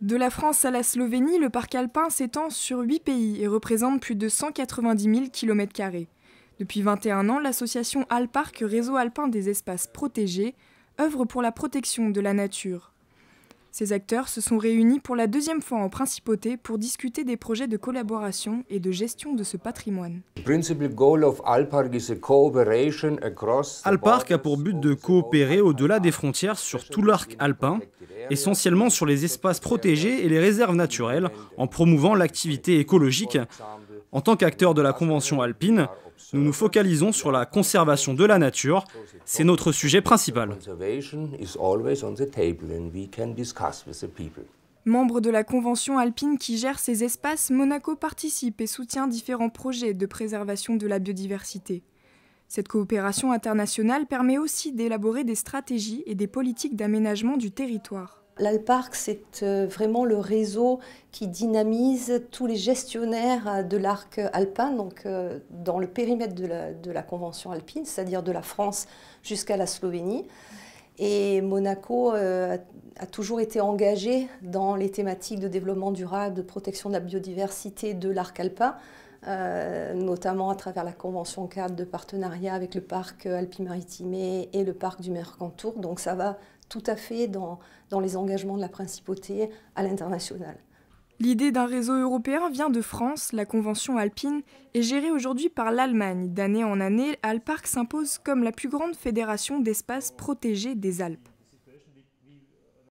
De la France à la Slovénie, le parc alpin s'étend sur 8 pays et représente plus de 190 000 km. Depuis 21 ans, l'association Alparc, réseau alpin des espaces protégés, œuvre pour la protection de la nature. Ces acteurs se sont réunis pour la deuxième fois en principauté pour discuter des projets de collaboration et de gestion de ce patrimoine. Alpark a pour but de coopérer au-delà des frontières sur tout l'arc alpin, essentiellement sur les espaces protégés et les réserves naturelles, en promouvant l'activité écologique, en tant qu'acteur de la Convention alpine, nous nous focalisons sur la conservation de la nature. C'est notre sujet principal. Membre de la Convention alpine qui gère ces espaces, Monaco participe et soutient différents projets de préservation de la biodiversité. Cette coopération internationale permet aussi d'élaborer des stratégies et des politiques d'aménagement du territoire. L'Alparc, c'est euh, vraiment le réseau qui dynamise tous les gestionnaires euh, de l'arc alpin, donc euh, dans le périmètre de la, de la Convention alpine, c'est-à-dire de la France jusqu'à la Slovénie. Et Monaco euh, a, toujours été engagé dans les thématiques de développement durable, de protection de la biodiversité de l'arc alpin, euh, notamment à travers la convention cadre de partenariat avec le parc Alpi-Maritime et le parc du Mercantour. Donc ça va tout à fait dans les engagements de la principauté à l'international. L'idée d'un réseau européen vient de France, la Convention alpine est gérée aujourd'hui par l'Allemagne. D'année en année, Alparc s'impose comme la plus grande fédération d'espaces protégés des Alpes.